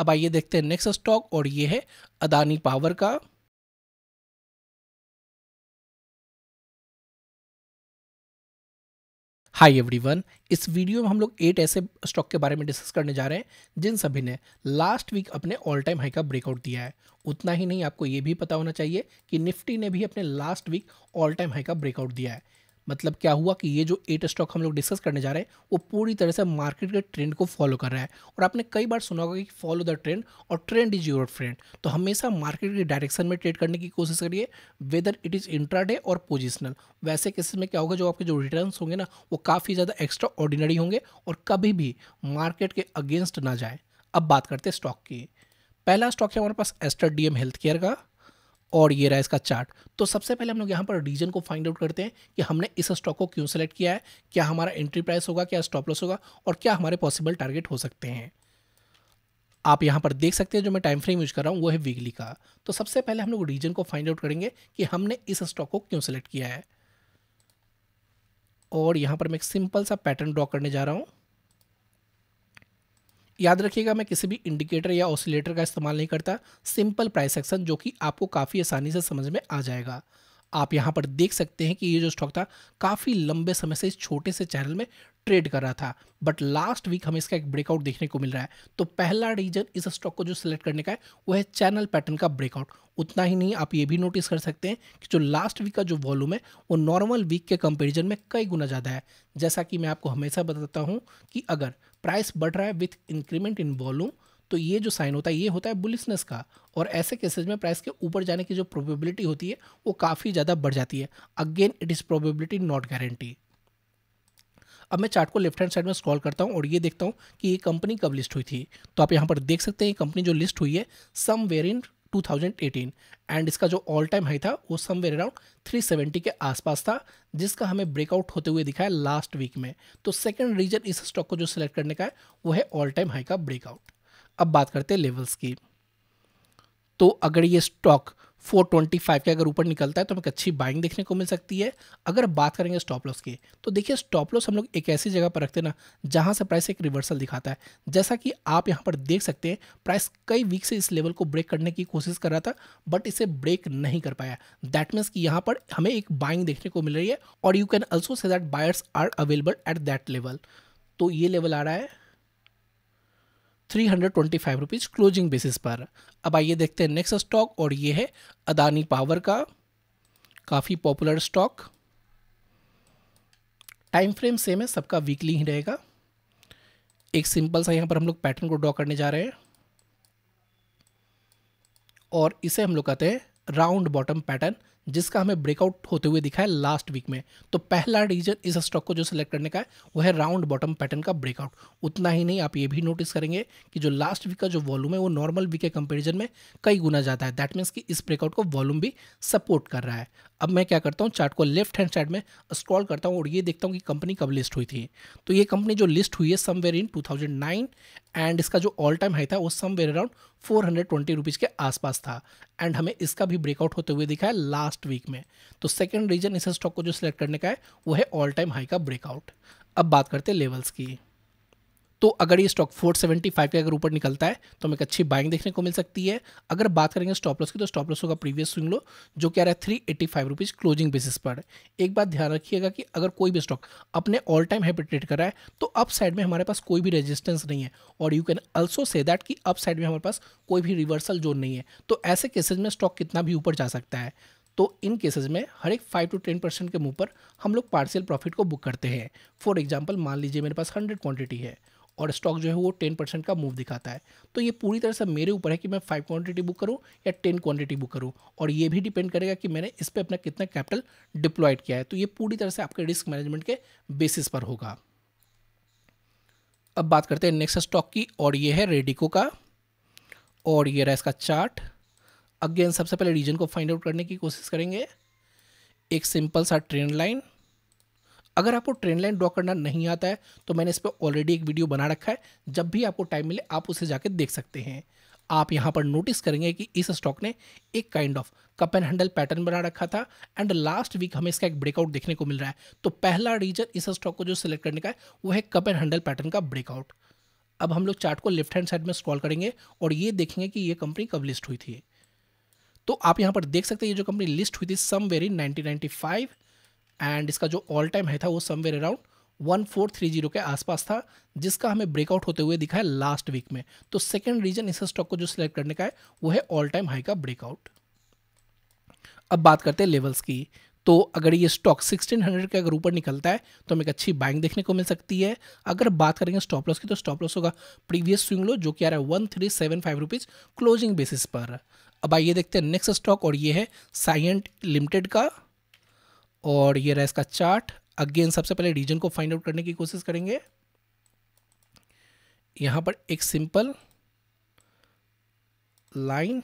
अब आइए देखते हैं नेक्स्ट स्टॉक और ये है अदानी पावर का हाय एवरीवन इस वीडियो में हम लोग एट ऐसे स्टॉक के बारे में डिस्कस करने जा रहे हैं जिन सभी ने लास्ट वीक अपने ऑल टाइम हाई का ब्रेकआउट दिया है उतना ही नहीं आपको ये भी पता होना चाहिए कि निफ्टी ने भी अपने last week all time high का ब्रेकआउट दिया है मतलब क्या हुआ कि ये जो एट स्टॉक हम लोग डिस्कस करने जा रहे हैं वो पूरी तरह से मार्केट के ट्रेंड को फॉलो कर रहा है और आपने कई बार सुना होगा कि फॉलो द ट्रेंड और ट्रेंड इज योर फ्रेंड तो हमेशा मार्केट के डायरेक्शन में ट्रेड करने की कोशिश करिए वेदर इट इज़ इंट्राडे और पोजिशनल वैसे केसेस में क्या होगा जो आपके जो रिटर्न होंगे ना वो काफ़ी ज़्यादा एक्स्ट्रा ऑर्डिनरी होंगे और कभी भी मार्केट के अगेंस्ट ना जाए अब बात करते हैं स्टॉक की पहला स्टॉक है हमारे पास एस्टर डीएम हेल्थ केयर का और ये रहा इसका चार्ट तो सबसे पहले हम लोग यहाँ पर रीजन को फाइंड आउट करते हैं कि हमने इस स्टॉक को क्यों सेलेक्ट किया है क्या हमारा एंट्री प्राइस होगा क्या स्टॉप लॉस होगा और क्या हमारे पॉसिबल टारगेट हो सकते हैं आप यहाँ पर देख सकते हैं जो मैं टाइम फ्रेम यूज कर रहा हूँ वो है वीकली का तो सबसे पहले हम लोग रीजन को फाइंड आउट करेंगे कि हमने इस स्टॉक को क्यों सेलेक्ट किया है और यहाँ पर मैं एक सिंपल सा पैटर्न ड्रॉ करने जा रहा हूँ याद रखिएगा मैं किसी भी इंडिकेटर या ऑसिलेटर का इस्तेमाल नहीं करता सिंपल प्राइस एक्शन जो कि आपको काफ़ी आसानी से समझ में आ जाएगा आप यहाँ पर देख सकते हैं कि ये जो स्टॉक था काफ़ी लंबे समय से इस छोटे से चैनल में ट्रेड कर रहा था बट लास्ट वीक हमें इसका एक ब्रेकआउट देखने को मिल रहा है तो पहला रीजन इस स्टॉक को जो सिलेक्ट करने का है वो है चैनल पैटर्न का ब्रेकआउट उतना ही नहीं आप ये भी नोटिस कर सकते हैं कि जो लास्ट वीक का जो वॉल्यूम है वो नॉर्मल वीक के कंपेरिजन में कई गुना ज़्यादा है जैसा कि मैं आपको हमेशा बताता हूँ कि अगर प्राइस बढ़ रहा है विथ इंक्रीमेंट इन वॉल्यूम तो ये जो साइन होता है ये होता है बुलिसनेस का और ऐसे केसेज में प्राइस के ऊपर जाने की जो प्रोबेबिलिटी होती है वो काफ़ी ज़्यादा बढ़ जाती है again it is probability not guarantee अब मैं चार्ट को लेफ्ट हैंड साइड में स्क्रॉल करता हूं और ये देखता हूं कि ये कंपनी कब लिस्ट हुई थी तो आप यहां पर देख सकते हैं ये कंपनी जो लिस्ट हुई है सम वेर इन 2018 एंड इसका जो ऑल टाइम हाई था वो समवेयर अराउंड 370 के आसपास था जिसका हमें ब्रेकआउट होते हुए दिखाया लास्ट वीक में तो सेकंड रीजन इस स्टॉक को जो सिलेक्ट करने का है वो है ऑल टाइम हाई का ब्रेकआउट अब बात करते हैं लेवल्स की तो अगर ये स्टॉक 425 के अगर ऊपर निकलता है तो हमें अच्छी बाइंग देखने को मिल सकती है अगर बात करेंगे स्टॉप लॉस की तो देखिए स्टॉप लॉस हम लोग एक ऐसी जगह पर रखते हैं ना जहाँ से प्राइस एक रिवर्सल दिखाता है जैसा कि आप यहाँ पर देख सकते हैं प्राइस कई वीक से इस लेवल को ब्रेक करने की कोशिश कर रहा था बट इसे ब्रेक नहीं कर पाया दैट मीन्स कि यहाँ पर हमें एक बाइंग देखने को मिल रही है और you can also see that buyers are available at that level तो ये लेवल आ रहा है three hundred twenty five rupees closing basis पर अब आइए देखते हैं नेक्स्ट स्टॉक और ये है अदानी पावर का काफ़ी popular stock time frame same है सबका वीकली ही रहेगा एक सिंपल सा यहाँ पर हम लोग पैटर्न को ड्रॉ करने जा रहे हैं और इसे हम लोग कहते हैं राउंड बॉटम पैटर्न जिसका हमें ब्रेकआउट होते हुए दिखा है लास्ट वीक में तो पहला रीजन इस स्टॉक को जो सिलेक्ट करने का है वह है राउंड बॉटम पैटर्न का ब्रेकआउट उतना ही नहीं आप ये भी नोटिस करेंगे कि जो लास्ट वीक का जो वॉल्यूम है वो नॉर्मल वीक के कंपेरिजन में कई गुना जाता है दैट मीन्स कि इस ब्रेकआउट को वॉल्यूम भी सपोर्ट कर रहा है अब मैं क्या करता हूँ चार्ट को लेफ्ट हैंड साइड में स्क्रॉल करता हूँ और ये देखता हूँ कि कंपनी कब लिस्ट हुई थी तो ये कंपनी जो लिस्ट हुई है समवेयर इन 2009 एंड इसका जो ऑल टाइम हाई था वो somewhere around four hundred twenty rupees के आसपास था एंड हमें इसका भी ब्रेकआउट होते हुए दिखा है लास्ट वीक में तो सेकेंड रीजन इस स्टॉक को जो सिलेक्ट करने का है वो है ऑल टाइम हाई का ब्रेकआउट अब बात करते हैं लेवल्स की तो अगर ये स्टॉक 475 के अगर ऊपर निकलता है तो हमें एक अच्छी बाइंग देखने को मिल सकती है अगर बात करेंगे स्टॉप लॉस की तो स्टॉप लॉस होगा प्रीवियस स्विंग लो जो क्या रहा है three eighty five rupees closing basis पर एक बात ध्यान रखिएगा कि अगर कोई भी स्टॉक अपने ऑल टाइम हाई ट्रेड कर रहा है तो अप साइड में हमारे पास कोई भी रेजिस्टेंस नहीं है और you can also see that कि अप साइड में हमारे पास कोई भी रिवर्सल जोन नहीं है तो ऐसे केसेज में स्टॉक कितना भी ऊपर जा सकता है तो इन केसेस में हर एक फाइव टू टेन परसेंट के मुंह पर हम लोग पार्सियल प्रॉफिट को बुक करते हैं फॉर एग्जाम्पल मान लीजिए मेरे पास हंड्रेड क्वांटिटी है और स्टॉक जो है वो टेन परसेंट का मूव दिखाता है तो ये पूरी तरह से मेरे ऊपर है कि मैं फाइव क्वांटिटी बुक करूँ या टेन क्वांटिटी बुक करूँ और ये भी डिपेंड करेगा कि मैंने इस पर अपना कितना कैपिटल डिप्लॉयड किया है तो ये पूरी तरह से आपके रिस्क मैनेजमेंट के बेसिस पर होगा अब बात करते हैं नेक्स्ट स्टॉक की और ये है रेडिको का और ये रहा इसका चार्ट अगेन सबसे पहले रीजन को फाइंड आउट करने की कोशिश करेंगे एक सिंपल सा ट्रेंड लाइन अगर आपको ट्रेन लाइन ड्रॉ करना नहीं आता है तो मैंने इस पर ऑलरेडी एक वीडियो बना रखा है जब भी आपको टाइम मिले आप उसे जाके देख सकते हैं आप यहाँ पर नोटिस करेंगे कि इस स्टॉक ने एक kind of cup and handle pattern बना रखा था एंड लास्ट वीक हमें इसका एक ब्रेकआउट देखने को मिल रहा है तो पहला रीजन इस स्टॉक को जो सिलेक्ट करने का है वो है कप एंड हैंडल पैटर्न का ब्रेकआउट अब हम लोग चार्ट को लेफ्ट हैंड साइड में स्क्रॉल करेंगे और ये देखेंगे कि ये कंपनी कब लिस्ट हुई थी तो आप यहाँ पर देख सकते हैं ये जो कंपनी लिस्ट हुई थी somewhere in nineteen and इसका जो ऑल टाइम है था वो somewhere around one four three zero के आसपास था जिसका हमें ब्रेकआउट होते हुए दिखा है लास्ट वीक में तो सेकेंड रीजन इस स्टॉक को जो सिलेक्ट करने का है वो है ऑल टाइम हाई का ब्रेकआउट अब बात करते हैं लेवल्स की तो अगर ये स्टॉक 1600 के अगर ऊपर निकलता है तो हमें एक अच्छी बाइंग देखने को मिल सकती है अगर बात करेंगे स्टॉप लॉस की तो स्टॉप लॉस होगा प्रीवियस स्विंग लो जो कि आ रहा है one three seven five rupees closing basis पर अब आइए देखते हैं नेक्स्ट स्टॉक और ये है साइंट लिमिटेड का और ये रहा इसका चार्ट अगेन सबसे पहले रीजन को फाइंड आउट करने की कोशिश करेंगे यहाँ पर एक सिंपल लाइन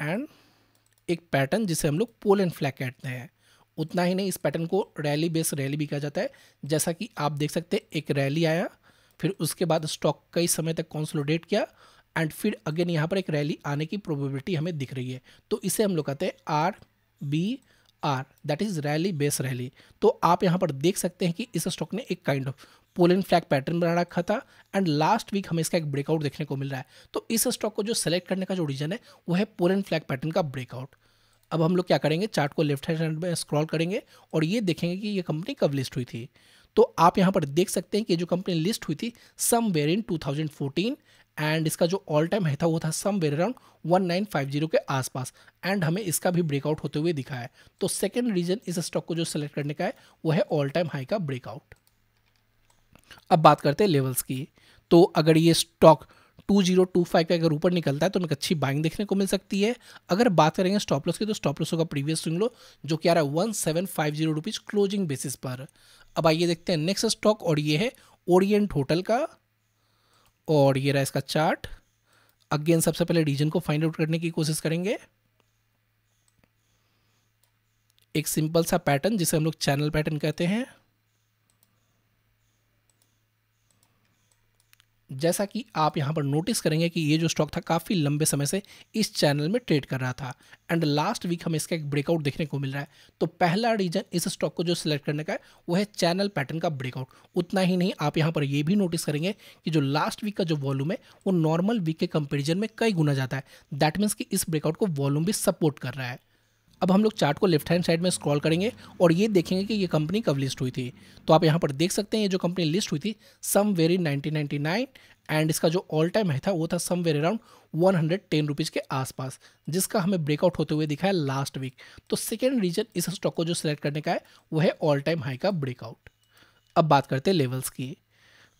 एंड एक पैटर्न जिसे हम लोग पोल एंड फ्लैग कहते हैं उतना ही नहीं इस पैटर्न को रैली बेस रैली भी कहा जाता है जैसा कि आप देख सकते हैं एक रैली आया फिर उसके बाद स्टॉक कई समय तक कॉन्सोलिडेट किया एंड फिर अगेन यहाँ पर एक रैली आने की प्रोबेबिलिटी हमें दिख रही है तो इसे हम लोग कहते हैं R B R that is rally base rally तो आप यहाँ पर देख सकते हैं कि इस स्टॉक ने एक kind of pole and flag pattern बना रखा था एंड लास्ट वीक हमें इसका एक ब्रेकआउट देखने को मिल रहा है तो इस स्टॉक को जो सेलेक्ट करने का जो रीजन है वो है पोलन फ्लैग पैटर्न का ब्रेकआउट अब हम लोग क्या करेंगे चार्ट को लेफ्ट हैंड में स्क्रॉल करेंगे और ये देखेंगे कि ये कंपनी कब लिस्ट हुई थी तो आप यहाँ पर देख सकते हैं कि जो कंपनी लिस्ट हुई थी somewhere in two and इसका जो ऑल टाइम है था वो था somewhere around one nine five zero के आसपास एंड हमें इसका भी ब्रेकआउट होते हुए दिखा है तो सेकेंड रीजन इस स्टॉक को जो सेलेक्ट करने का है वो है ऑल टाइम हाई का ब्रेकआउट अब बात करते हैं लेवल्स की तो अगर ये स्टॉक 2025 के अगर ऊपर निकलता है तो हमें अच्छी बाइंग देखने को मिल सकती है अगर बात करेंगे स्टॉप लॉस की तो स्टॉप लॉस होगा प्रीवियस स्विंग लो जो कि आ रहा है one seven five zero rupees closing basis पर अब आइए देखते हैं नेक्स्ट स्टॉक और ये है ओरिएंट होटल का और ये रहा इसका चार्ट अगेन सबसे पहले रीजन को फाइंड आउट करने की कोशिश करेंगे एक सिंपल सा पैटर्न जिसे हम लोग चैनल पैटर्न कहते हैं जैसा कि आप यहाँ पर नोटिस करेंगे कि ये जो स्टॉक था काफ़ी लंबे समय से इस चैनल में ट्रेड कर रहा था एंड लास्ट वीक हमें इसका एक ब्रेकआउट देखने को मिल रहा है तो पहला रीजन इस स्टॉक को जो सिलेक्ट करने का है वो है चैनल पैटर्न का ब्रेकआउट उतना ही नहीं आप यहां पर ये भी नोटिस करेंगे कि जो लास्ट वीक का जो वॉल्यूम है वो नॉर्मल वीक के कंपेरिजन में कई गुना जाता है दैट मीन्स कि इस ब्रेकआउट को वॉल्यूम भी सपोर्ट कर रहा है अब हम लोग चार्ट को लेफ्ट हैंड साइड में स्क्रॉल करेंगे और ये देखेंगे कि ये कंपनी कब लिस्ट हुई थी तो आप यहाँ पर देख सकते हैं ये जो कंपनी लिस्ट हुई थी somewhere in nineteen and इसका जो ऑल टाइम है था वो था somewhere around one hundred ten rupees के आसपास जिसका हमें ब्रेकआउट होते हुए दिखा है लास्ट वीक तो सेकेंड रीजन इस स्टॉक को जो सिलेक्ट करने का है वो है ऑल टाइम हाई का ब्रेकआउट अब बात करते हैं लेवल्स की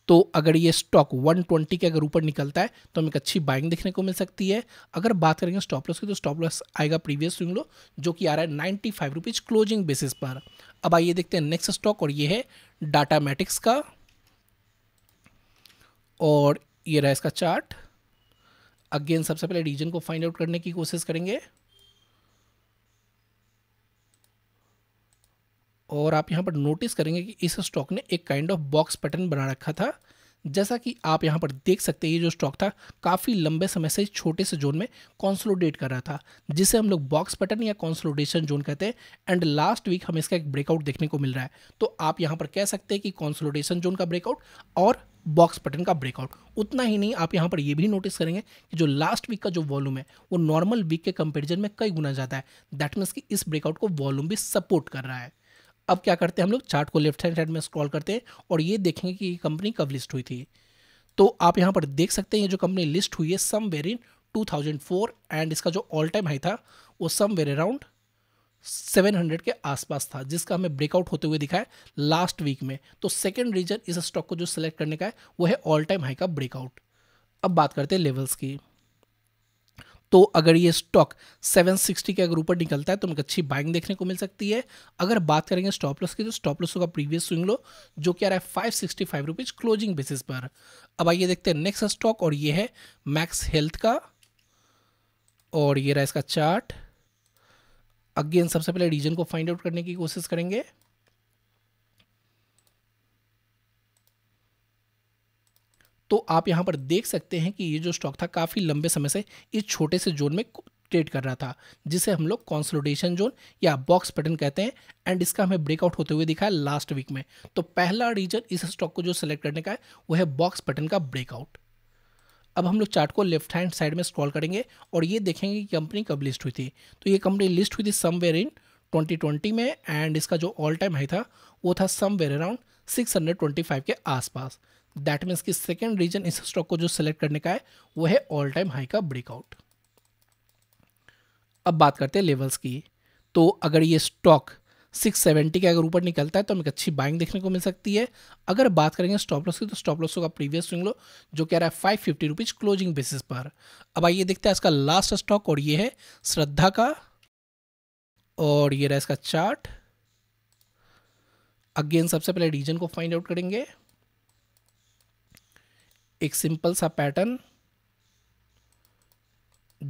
तो अगर ये स्टॉक 120 के अगर ऊपर निकलता है तो हमें एक अच्छी बाइंग देखने को मिल सकती है अगर बात करेंगे स्टॉप लॉस की तो स्टॉप लॉस आएगा प्रीवियस स्विंग लो जो कि आ रहा है ninety five rupees closing basis पर अब आइए देखते हैं नेक्स्ट स्टॉक और ये है डाटा मैटिक्स का और ये रहा इसका चार्ट अगेन सबसे पहले रीजन को फाइंड आउट करने की कोशिश करेंगे और आप यहाँ पर नोटिस करेंगे कि इस स्टॉक ने एक काइंड ऑफ बॉक्स पैटर्न बना रखा था जैसा कि आप यहाँ पर देख सकते हैं ये जो स्टॉक था काफ़ी लंबे समय से छोटे से जोन में कॉन्सोलोडेट कर रहा था जिसे हम लोग बॉक्स पैटर्न या कॉन्सोलोडेशन जोन कहते हैं एंड लास्ट वीक हमें इसका एक ब्रेकआउट देखने को मिल रहा है तो आप यहाँ पर कह सकते हैं कि कॉन्सोलोडेशन जोन का ब्रेकआउट और बॉक्स पैटर्न का ब्रेकआउट उतना ही नहीं आप यहाँ पर यह भी नोटिस करेंगे कि जो लास्ट वीक का जो वॉल्यूम है वो नॉर्मल वीक के कंपेरिजन में कई गुना ज़्यादा है दैट मीन्स कि इस ब्रेकआउट को वॉल्यूम भी सपोर्ट कर रहा है अब क्या करते हैं हम लोग चार्ट को लेफ्ट हैंड साइड में स्क्रॉल करते हैं और ये देखेंगे कि ये कंपनी कब लिस्ट हुई थी तो आप यहाँ पर देख सकते हैं ये जो कंपनी लिस्ट हुई है somewhere in two and इसका जो ऑल टाइम हाई था वो सम वेर अराउंड 700 के आसपास था जिसका हमें ब्रेकआउट होते हुए दिखा है लास्ट वीक में तो सेकेंड रीजन इस स्टॉक को जो सिलेक्ट करने का है वो है ऑल टाइम हाई का ब्रेकआउट अब बात करते हैं लेवल्स की तो अगर ये स्टॉक 760 के अगर ऊपर निकलता है तो हमें अच्छी बाइंग देखने को मिल सकती है अगर बात करेंगे स्टॉप लॉस की तो स्टॉप लॉस होगा प्रीवियस स्विंग लो जो कि आ रहा है five sixty five rupees closing basis पर अब आइए देखते हैं नेक्स्ट स्टॉक और ये है मैक्स हेल्थ का और ये रहा इसका चार्ट अगेन सबसे पहले रीजन को फाइंड आउट करने की कोशिश करेंगे तो आप यहाँ पर देख सकते हैं कि ये जो स्टॉक था काफ़ी लंबे समय से इस छोटे से जोन में ट्रेड कर रहा था जिसे हम लोग कॉन्सोलिडेशन जोन या बॉक्स पैटर्न कहते हैं एंड इसका हमें ब्रेकआउट होते हुए दिखा है लास्ट वीक में तो पहला रीजन इस स्टॉक को जो सिलेक्ट करने का है वह है बॉक्स पैटर्न का ब्रेकआउट अब हम लोग चार्ट को लेफ्ट हैंड साइड में स्क्रॉल करेंगे और ये देखेंगे कि कंपनी कब लिस्ट हुई थी तो ये कंपनी लिस्ट हुई थी समवेयर इन 2020 में एंड इसका जो ऑल टाइम हाई था वो था समवेयर अराउंड 625 के आसपास दैट मीन्स कि सेकेंड रीजन इस स्टॉक को जो सेलेक्ट करने का है वो है ऑल टाइम हाई का ब्रेकआउट अब बात करते हैं लेवल्स की तो अगर ये स्टॉक 670 के अगर ऊपर निकलता है तो हमें अच्छी बाइंग देखने को मिल सकती है अगर बात करेंगे स्टॉप लॉस की तो स्टॉप लॉस का प्रीवियस स्विंग लो जो कह रहा है फाइव फिफ्टी क्लोजिंग बेसिस पर अब आइए देखते हैं इसका लास्ट स्टॉक और ये है श्रद्धा का और ये रहा इसका चार्ट अगेन सबसे पहले रीजन को फाइंड आउट करेंगे एक सिंपल सा पैटर्न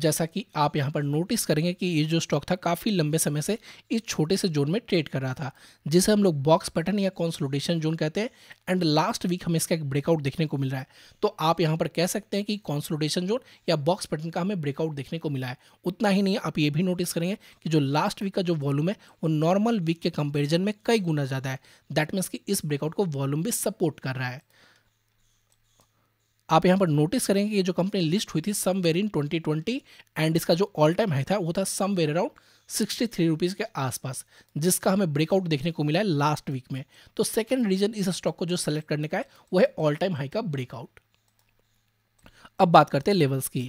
जैसा कि आप यहां पर नोटिस करेंगे कि ये जो स्टॉक था काफ़ी लंबे समय से इस छोटे से जोन में ट्रेड कर रहा था जिसे हम लोग बॉक्स पैटर्न या कॉन्सोलिडेशन जोन कहते हैं एंड लास्ट वीक हमें इसका एक ब्रेकआउट देखने को मिल रहा है तो आप यहां पर कह सकते हैं कि कॉन्सोलिडेशन जोन या बॉक्स पैटर्न का हमें ब्रेकआउट देखने को मिला है उतना ही नहीं आप ये भी नोटिस करेंगे कि जो लास्ट वीक का जो वॉल्यूम है वो नॉर्मल वीक के कंपेरिजन में कई गुना ज़्यादा है दैट मीन्स कि इस ब्रेकआउट को वॉल्यूम भी सपोर्ट कर रहा है आप यहाँ पर नोटिस करेंगे कि जो कंपनी लिस्ट हुई थी somewhere in twenty twenty and इसका जो ऑल टाइम हाई था वो था somewhere around sixty three rupees के आसपास जिसका हमें ब्रेकआउट देखने को मिला है लास्ट वीक में तो सेकेंड रीजन इस स्टॉक को जो सेलेक्ट करने का है वो है ऑल टाइम हाई का ब्रेकआउट अब बात करते हैं लेवल्स की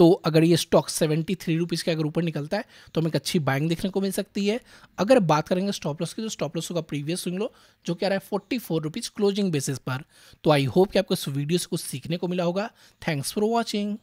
तो अगर ये स्टॉक सेवेंटी थ्री रुपीज़ के अगर ऊपर निकलता है तो हमें एक अच्छी बाइंग देखने को मिल सकती है अगर बात करेंगे स्टॉप लॉस की तो स्टॉप लॉस का प्रीवियस सुन लो जो कह रहा है forty four rupees closing basis पर तो आई होप कि आपको इस वीडियो से कुछ सीखने को मिला होगा थैंक्स फॉर वॉचिंग